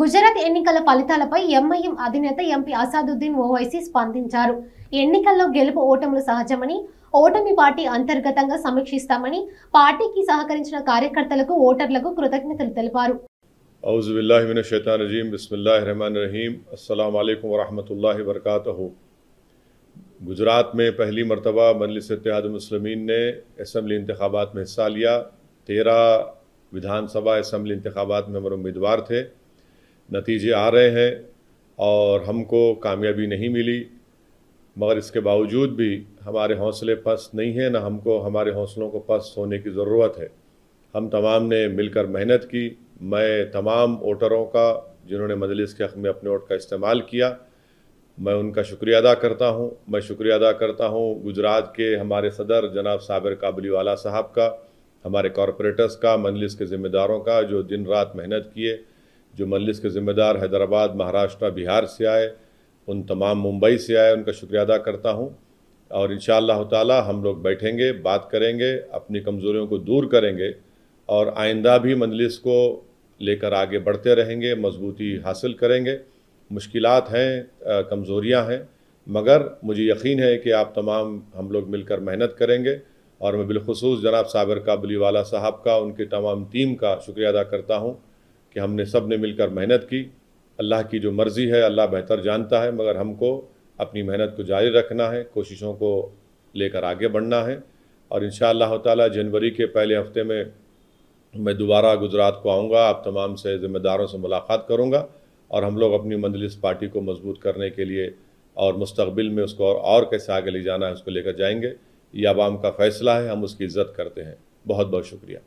गुजरात ఎన్నికల ఫలితాలపై ఎంఎం అధినేత ఎంపి ఆసాదుద్దీన్ ఓవైసీ స్పందించారు ఎన్నికల్లో గెలుపొటముల సహజమని ఓటమి పార్టీ అంతర్గతంగా సమీక్షిస్తామని పార్టీకి సహకరించిన కార్యకర్తలకు ఓటర్లకు కృతజ్ఞతలు తెలిపారు హౌస్ విల్లాహి న షైతాను జిమ్ బిస్మిల్లాహి रहमान रहीम अस्सलाम वालेकुम व रहमतुल्लाह बरकातहू गुजरात में पहली मर्तबा बनली सत्य आदम मुस्लिमीन ने असेंबली इंतखाबात में सालिया 13 विधानसभा असेंबली इंतखाबात में उम्मीदवार थे नतीजे आ रहे हैं और हमको कामयाबी नहीं मिली मगर इसके बावजूद भी हमारे हौसले पस्त नहीं हैं ना हमको हमारे हौसलों को पस्त होने की ज़रूरत है हम तमाम ने मिलकर मेहनत की मैं तमाम वोटरों का जिन्होंने मजलिस के हक़ में अपने वोट का इस्तेमाल किया मैं उनका शुक्रिया अदा करता हूँ मैं शुक्रिया अदा करता हूँ गुजरात के हमारे सदर जनाब साबिर काबली वाला साहब का हमारे कॉरपोरेटर्स का मजलिस के ज़िम्मेदारों का जो दिन रात मेहनत किए जो मजलिस के ज़िम्मेदार हैदराबाद महाराष्ट्र बिहार से आए उन तमाम मुंबई से आए उनका शुक्रिया अदा करता हूँ और इन ताला हम लोग बैठेंगे बात करेंगे अपनी कमज़ोरियों को दूर करेंगे और आइंदा भी मजलिस को लेकर आगे बढ़ते रहेंगे मजबूती हासिल करेंगे मुश्किल हैं कमज़ोरियाँ हैं मगर मुझे यकीन है कि आप तमाम हम लोग मिलकर मेहनत करेंगे और मैं बिलखसूस जनाब साबिर काबली वाला साहब का उनकी तमाम टीम का शुक्रिया अदा करता हूँ कि हमने सब ने मिलकर मेहनत की अल्लाह की जो मर्ज़ी है अल्लाह बेहतर जानता है मगर हमको अपनी मेहनत को जारी रखना है कोशिशों को लेकर आगे बढ़ना है और इन ताला जनवरी के पहले हफ्ते में मैं दोबारा गुजरात को आऊँगा आप तमाम से ज़िम्मेदारों से मुलाकात करूँगा और हम लोग अपनी मंजलिस पार्टी को मजबूत करने के लिए और मुस्तबिल में उसको और, और कैसे आगे ले जाना है उसको लेकर जाएंगे ये आवाम का फ़ैसला है हम उसकी इज़्ज़त करते हैं बहुत बहुत शुक्रिया